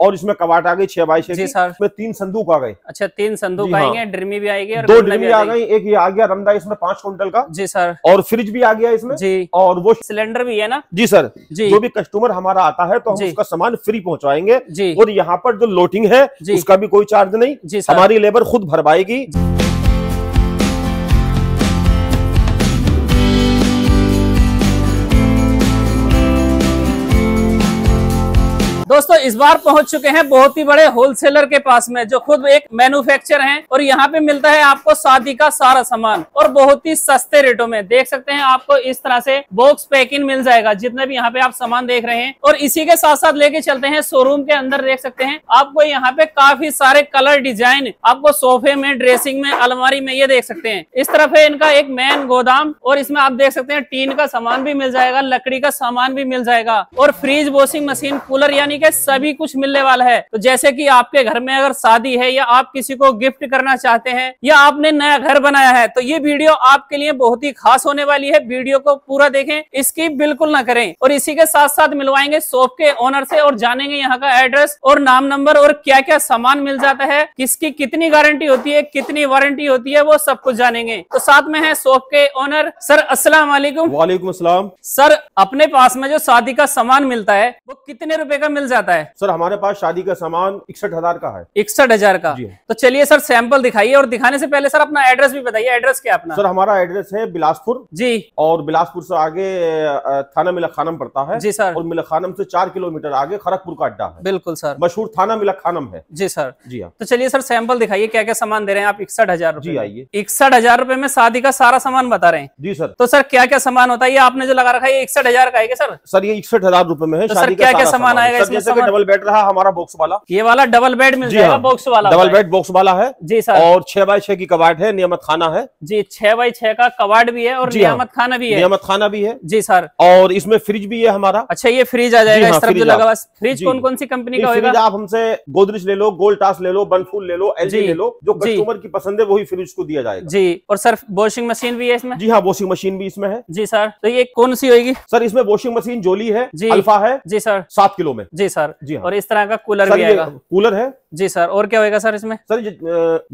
और इसमें कबाट आ गई छह बाई छह इसमें तीन संदूक आ गए अच्छा तीन संदूक हाँ। आएंगे हाँ। ड्रिमी भी आएगी और दो ड्रिमी आ गई एक ये आ गया रमदा इसमें पांच क्विंटल का जी सर और फ्रिज भी आ गया इसमें जी और वो सिलेंडर भी है ना जी सर जी जो भी कस्टमर हमारा आता है तो हम उसका सामान फ्री पहुँचाएंगे और यहाँ पर जो लोटिंग है उसका भी कोई चार्ज नहीं हमारी लेबर खुद भरवाएगी दोस्तों इस बार पहुंच चुके हैं बहुत ही बड़े होलसेलर के पास में जो खुद एक मैन्युफैक्चर हैं और यहाँ पे मिलता है आपको शादी का सारा सामान और बहुत ही सस्ते रेटों में देख सकते हैं आपको इस तरह से बॉक्स पैकिंग मिल जाएगा जितने भी यहाँ पे आप सामान देख रहे हैं और इसी के साथ साथ लेके चलते हैं शोरूम के अंदर देख सकते हैं आपको यहाँ पे काफी सारे कलर डिजाइन आपको सोफे में ड्रेसिंग में अलमारी में ये देख सकते हैं इस तरफ है इनका एक मेन गोदाम और इसमें आप देख सकते हैं टीन का सामान भी मिल जाएगा लकड़ी का सामान भी मिल जाएगा और फ्रीज वॉशिंग मशीन कूलर यानी ठीक है सभी कुछ मिलने वाला है तो जैसे कि आपके घर में अगर शादी है या आप किसी को गिफ्ट करना चाहते हैं या आपने नया घर बनाया है तो ये वीडियो आपके लिए बहुत ही खास होने वाली है वीडियो को पूरा देखें इसकी बिल्कुल ना करें और इसी के साथ साथ मिलवाएंगे शॉप के ओनर से और जानेंगे यहाँ का एड्रेस और नाम नंबर और क्या क्या सामान मिल जाता है किसकी कितनी गारंटी होती है कितनी वारंटी होती है वो सब कुछ जानेंगे तो साथ में है शॉप के ओनर सर असला वाले सर अपने पास में जो शादी का सामान मिलता है वो कितने रुपए का मिल मिल जाता है सर हमारे पास शादी का सामान इकसठ हजार का है इकसठ हजार का तो चलिए सर सैंपल दिखाइए और दिखाने से पहले सर अपना एड्रेस भी बताइए एड्रेस क्या अपना सर हमारा एड्रेस है बिलासपुर जी और बिलासपुर से आगे थाना मिला खानम पड़ता है जी सर और मिला खानम से चार किलोमीटर आगे खड़गपुर का अड्डा है बिल्कुल सर मशहूर थाना मिला खानम है जी सर जी हाँ तो चलिए सर सैंपल दिखाइए क्या क्या सामान दे रहे हैं आप इकसठ हजार जी आइए इकसठ हजार रूपए में शादी का सारा सामान बता रहे हैं जी सर तो सर क्या क्या सामान होता है ये आपने जो लगा रखा है इकसठ हजार का है सर सर ये इकसठ हजार रूपए में है तो सर क्या क्या सामान आएगा डबल बेड रहा हमारा बॉक्स वाला ये वाला डबल बेड मिल जाएगा बॉक्स हाँ। वाला डबल बेड बॉक्स वाला है जी सर और छह बाय छह की कवाट है नियमत खाना है जी छह बाई छह का कवाड भी है और हाँ। नियमत खाना भी है नियमत खाना भी है जी सर और इसमें फ्रिज भी है हमारा अच्छा ये फ्रिज आ जाएगा हाँ, इस तरफ जो लगा फ्रिज कौन कौन सी कंपनी का होगा आप हमसे गोदरेज ले लो गोल्ड टास्क ले लो बनफूल ले लो एल ले लो जो कस्टमर की पसंद है वही फ्रिज को दिया जाएगा जी और सर वॉशिंग मशीन भी है इसमें जी हाँ वॉशिंग मशीन भी इसमें है जी सर तो ये कौन सी होगी सर इसमें वॉशिंग मशीन जोली है जी अल्फा है जी सर सात किलो में जी जी सर जी हाँ। और इस तरह का कूलर भी आएगा कूलर है जी सर और क्या होगा सर इसमें सर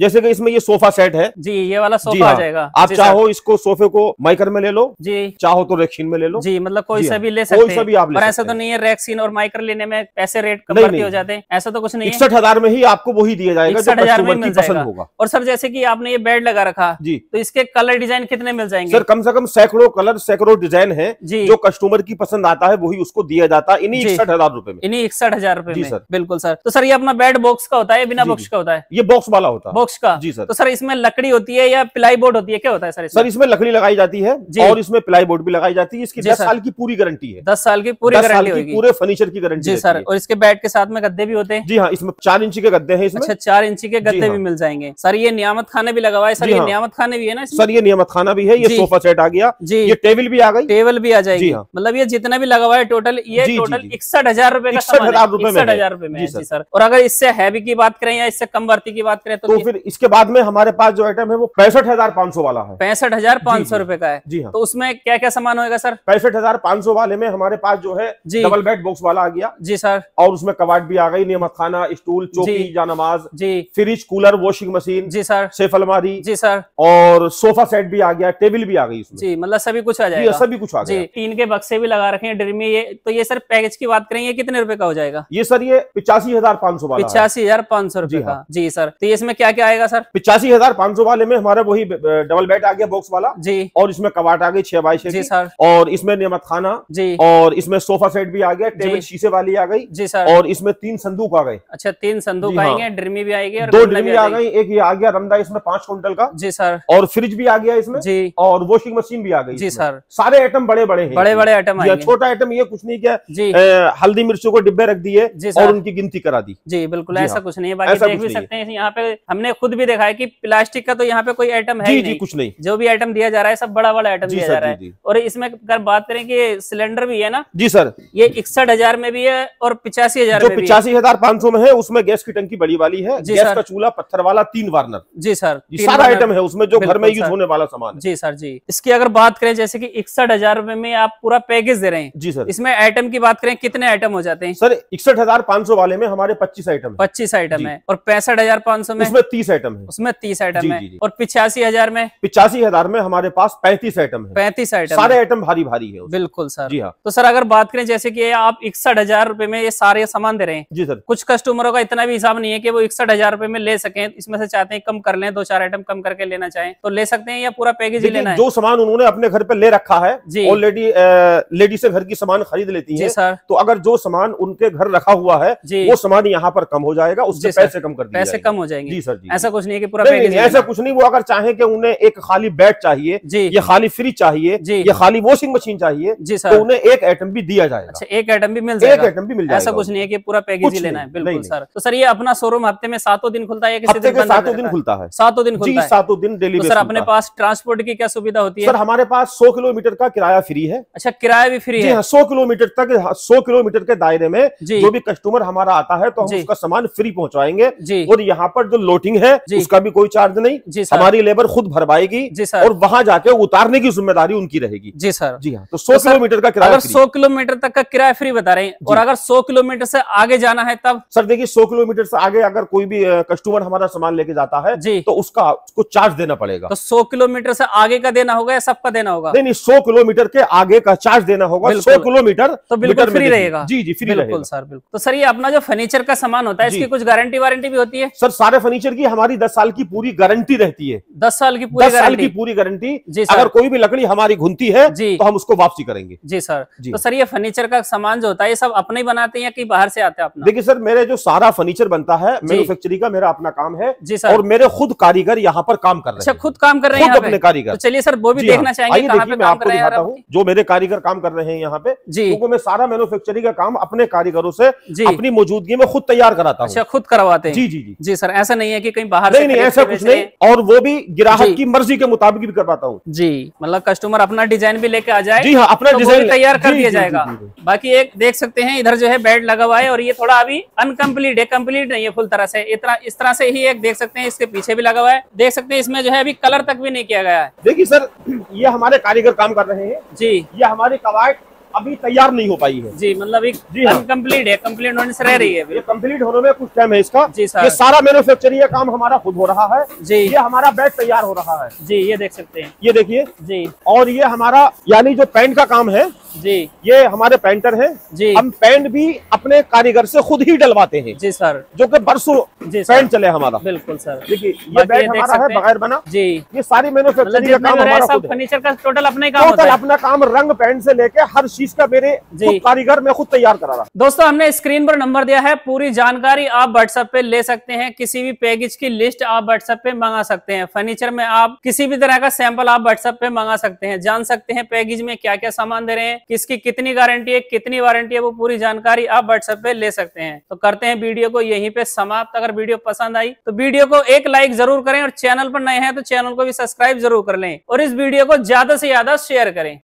जैसे कि इसमें ये सोफा सेट है जी ये वाला सोफा हाँ, आ जाएगा आप चाहो इसको सोफे को माइकर में ले लो जी चाहो तो रेक्सिन में ले लो जी मतलब कोई सा हाँ। भी ले सकते कोई सभी आप ले ऐसा तो नहीं है रेक्सिन और माइकर लेने में पैसे रेट कम हो जाते हैं ऐसा तो कुछ नहीं इकसठ हजार में ही आपको वही दिया जाएगा इकसठ हजार में और सर जैसे की आपने ये बेड लगा रखा जी तो इसके कलर डिजाइन कितने मिल जाएंगे सर कम से कम सैकड़ों कलर सैकड़ों डिजाइन है जो कस्टमर की पसंद आता है वही उसको दिया जाता है इन्हीं इकसठ हजार रूपए में इन्हीं इकसठ हजार रूपये बिल्कुल सर तो सर ये अपना बेड बॉक्स का होता है बिना बॉक्स का होता है ये बॉक्स वाला होता है बॉक्स का जी सर तो सर इसमें लकड़ी होती है या प्लाई बोर्ड होती है क्या होता है सर इसमें? सर इसमें लकड़ी लगाई जाती है और इसमें प्लाई बोर्ड भी लगाई जाती है इसकी दस साल की पूरी गारंटी है दस साल की पूरी गारंटी पूरे फर्नीचर की गारंटी सर और इसके बेड के साथ में गद्दे भी होते हैं जी हाँ इसमें चार इंची के गद्दे हैं इसमें अच्छा, चार इंची के गद्दे हाँ। भी मिल जाएंगे सर ये नियामत खाना भी लगा हुआ है हाँ। सर ये नियामत खाना भी है ना सर ये नियमत खाना भी है ये सोफा सेट आ गया जी ये टेबल भी आ गई टेबल भी आ जाएगी हाँ। मतलब ये जितना भी लगा हुआ है टोटल ये टोटल इकसठ हजार रूपए का हजार रूपए हजार रूपए में जी सर और अगर इससे है वर्ती की बात करें या इससे कम वर्ती की बात करें तो, तो फिर इसके बाद में हमारे पास जो आइटम है वो पैंसठ हजार पांच सौ वाला है पैंसठ हजार पांच सौ रूपये का है जी हाँ तो उसमें क्या क्या सामान होगा सर पैंसठ हजार पांच सौ वाले में हमारे पास जो है डबल बेड बॉक्स वाला आ गया जी सर और उसमें कवाट भी आ गई नियमत खाना स्टूल चौकी जानमाज जी फ्रिज कूलर वॉशिंग मशीन जी सर सेफ अलमारी जी सर और सोफा सेट भी आ गया टेबल भी आ गई जी मतलब सभी कुछ आ जाएगा सभी कुछ आ जाए तीन के बक्से भी लगा रखे हैं ड्रिमी ये तो ये सर पैकेज की बात करें ये कितने रुपए का हो जाएगा ये सर ये पिचासी हजार पांच सौ पिचासी पिचासी हजार पाँच सौ रूपये हाँ। जी सर तो इसमें क्या क्या आएगा सर पिचासी हजार पाँच सौ वाले में हमारा वही डबल बेड आ गया बॉक्स वाला जी और इसमें कबाट आ गई छह बाई छह जी सर और इसमें नियमत खाना जी और इसमें सोफा सेट भी आ गया टेबल शीशे वाली आ गई जी सर और इसमें तीन संदूक आ गए अच्छा तीन संदूक हाँ। आएंगे ड्रिमी भी आएगी दो ड्रिमी आ गई एक आ गया रमदा इसमें पांच क्विंटल का जी सर और फ्रिज भी आ गया इसमें जी और वॉशिंग मशीन भी आ गई जी सर सारे आइटम बड़े बड़े हैं बड़े बड़े आइटम छोटा आइटम ये कुछ नहीं क्या हल्दी मिर्चों को डिब्बे रख दिए और उनकी गिनती करा दी जी बिल्कुल ऐसा हाँ। कुछ नहीं है बाकी देख भी सकते हैं यहाँ पे हमने खुद भी देखा है कि प्लास्टिक का तो यहाँ पे कोई आइटम है नहीं कुछ नहीं जो भी आइटम दिया जा रहा है सब बड़ा बड़ा आइटम दिया जा रहा है और इसमें अगर बात करें कि सिलेंडर भी है ना जी सर ये इकसठ हजार में भी है और पिचासी हजार पिचासी हजार पाँच सौ में है उसमें गैस की टंकी बड़ी वाली है चूल्हा पत्थर वाला तीन वार्नर जी सर सारा आइटम है उसमें जो घर में यूज होने वाला सामान जी सर जी इसकी अगर बात करें जैसे की इकसठ हजार में आप पूरा पैकेज दे रहे हैं जी सर इसमें आइटम की बात करें कितने आइटम हो जाते हैं सर इकसठ हजार पाँच सौ वाले में हमारे पच्चीस आइटम पच्चीस पच्चीस आइटम है और पैंसठ हजार पांच सौ में उसमें तीस आइटम है उसमें तीस आइटम है और पिछासी हजार में पिचासी हजार में हमारे पास पैंतीस आइटम है पैंतीस आइटम सारे आइटम भारी भारी है बिल्कुल सर जी हाँ तो सर अगर बात करें जैसे की आप इकसठ हजार रूपए में ये सारे सामान दे रहे हैं जी सर कुछ कस्टमरों का इतना भी हिसाब नहीं है की वो इकसठ हजार रूपए में ले सके इसमें से चाहते हैं कम कर ले दो चार आइटम कम करके लेना चाहें तो ले सकते हैं या पूरा पैकेज लेना जो सामान उन्होंने अपने घर पे ले रखा है ऑलरेडी लेडी से घर की सामान खरीद लेती है तो अगर जो सामान उनके घर रखा हुआ है वो सामान यहाँ पर कम हो जाए आएगा उससे पैसे कम कर पैसे कम हो जाएंगे जी सर जी ऐसा कुछ नहीं है कि पूरा नहीं, नहीं, ऐसा कुछ नहीं वो अगर चाहे कि उन्हें एक खाली बेड चाहिए जी ये खाली फ्रिज चाहिए जी ये खाली वॉशिंग मशीन चाहिए जी तो सर तो उन्हें एक आइटम भी दिया जाएगा अच्छा एक आइटम भी मिल जाएगा एक आइटम भी मिल जाएगा ऐसा कुछ नहीं है की पूरा पैकेज ही लेना है बिल्कुल सर तो सर ये अपना शोरूम हफ्ते में सातों दिन खुलता है सातों दिन खुलता है सातों दिन खुलता है सातों दिन डेली तो सर अपने पास ट्रांसपोर्ट की क्या सुविधा होती है सर हमारे पास सौ किलोमीटर का किराया फ्री है अच्छा किराया भी फ्री है हाँ, सौ किलोमीटर तक सौ किलोमीटर के दायरे में जो भी कस्टमर हमारा आता है तो हम उसका सामान फ्री पहुंचाएंगे और यहाँ पर जो लोटिंग है उसका भी कोई चार्ज नहीं हमारी लेबर खुद भरवाएगी और वहां जाके उतारने की जिम्मेदारी उनकी रहेगी जी सर जी हाँ तो सौ तो किलोमीटर का किराया सौ किलोमीटर तक का किराया फ्री बता रहे हैं और अगर सौ किलोमीटर से आगे जाना है तब सर देखिए सौ किलोमीटर से आगे अगर कोई भी कस्टमर हमारा सामान लेके जाता है तो उसका उसको चार्ज देना पड़ेगा तो सौ किलोमीटर से आगे का देना होगा या सबका देना होगा नहीं नहीं सौ किलोमीटर के आगे का चार्ज देना होगा सौ किलोमीटर तो बिल्कुल फ्री रहेगा जी जी फ्री बिल्कुल सर बिल्कुल तो सर ये अपना जो फर्नीचर का सामान होता है इसकी कुछ गारंटी वारंटी भी होती है सर सारे फर्नीचर की हमारी दस साल की पूरी गारंटी रहती है दस साल की पूरी साल की पूरी गारंटी जी सर अगर कोई भी लकड़ी हमारी घुनती है जी तो हम उसको वापसी करेंगे जी सर जी तो सर ये फर्नीचर का सामान जो होता है ये सब अपने ही बनाते हैं कि बाहर से आते हैं देखिए सर मेरे जो सारा फर्नीचर बनता है मैन्युफैक्चरिंग का मेरा अपना काम है जी सर और मेरे खुद कारीगर यहाँ पर काम कर रहे अच्छा, हैं खुद काम कर रहे हैं अपने कारीगर तो चलिए सर वो भी देखना हाँ। चाहेंगे आपको दिखाता हूँ जो मेरे कारीगर काम कर रहे हैं यहाँ पे जी मैं सारा मैनुफेक्चरिंग का काम अपने कारीगरों से अपनी मौजूदगी में खुद तैयार कराता हूँ अच्छा खुद करवाते हैं जी जी जी जी सर ऐसा नहीं है कि कहीं बाहर नहीं नहीं ऐसा कुछ नहीं और वो भी ग्राहक की मर्जी के मुताबिक भी करवाता हूँ जी मतलब कस्टमर अपना डिजाइन भी लेके आ जाए जी हाँ अपना डिजाइन तो तैयार कर दिया जाएगा बाकी एक देख सकते हैं इधर जो है बेड लगा हुआ है और ये थोड़ा अभी अनकम्प्लीट है कम्प्लीट नहीं है फुल तरह से इतना इस तरह से ही एक देख सकते हैं इसके पीछे भी लगा हुआ है देख सकते हैं इसमें जो है अभी कलर तक भी नहीं किया गया है देखिए सर ये हमारे कारीगर काम कर रहे हैं जी ये हमारी कवायद अभी तैयार नहीं हो पाई है जी मतलब एक जी हाँ कम्प्लीट है कम्प्लीट होने से रह रही है ये कम्प्लीट होने में कुछ टाइम है इसका जी सर ये सारा मैन्युफैक्चरिंग काम हमारा खुद हो रहा है जी ये हमारा बैग तैयार हो रहा है जी ये देख सकते हैं ये देखिए जी और ये हमारा यानी जो पेंट का काम है जी ये हमारे पेंटर हैं जी हम पेंट भी अपने कारीगर से खुद ही डलवाते हैं जी सर जो कि बरसों पेंट चले हमारा बिल्कुल सर देखिए ये बैग हमारा है बगैर बना जी ये सारी मैन्युफैक्चरिंग मतलब का काम हमारा खुद फर्नीचर का टोटल अपने काम टोटल अपना काम रंग पेंट से लेके हर चीज का मेरे कारीगर में खुद तैयार करा रहा दोस्तों हमने स्क्रीन पर नंबर दिया है पूरी जानकारी आप व्हाट्सएप पे ले सकते हैं किसी भी पैकेज की लिस्ट आप व्हाट्सएप पे मंगा सकते हैं फर्नीचर में आप किसी भी तरह का सैंपल आप व्हाट्सएप पे मंगा सकते हैं जान सकते हैं पैकेज में क्या क्या सामान दे रहे हैं किसकी कितनी गारंटी है कितनी वारंटी है वो पूरी जानकारी आप व्हाट्सएप पे ले सकते हैं तो करते हैं वीडियो को यहीं पे समाप्त अगर वीडियो पसंद आई तो वीडियो को एक लाइक जरूर करें और चैनल पर नए हैं तो चैनल को भी सब्सक्राइब जरूर कर लें और इस वीडियो को ज्यादा से ज्यादा शेयर करें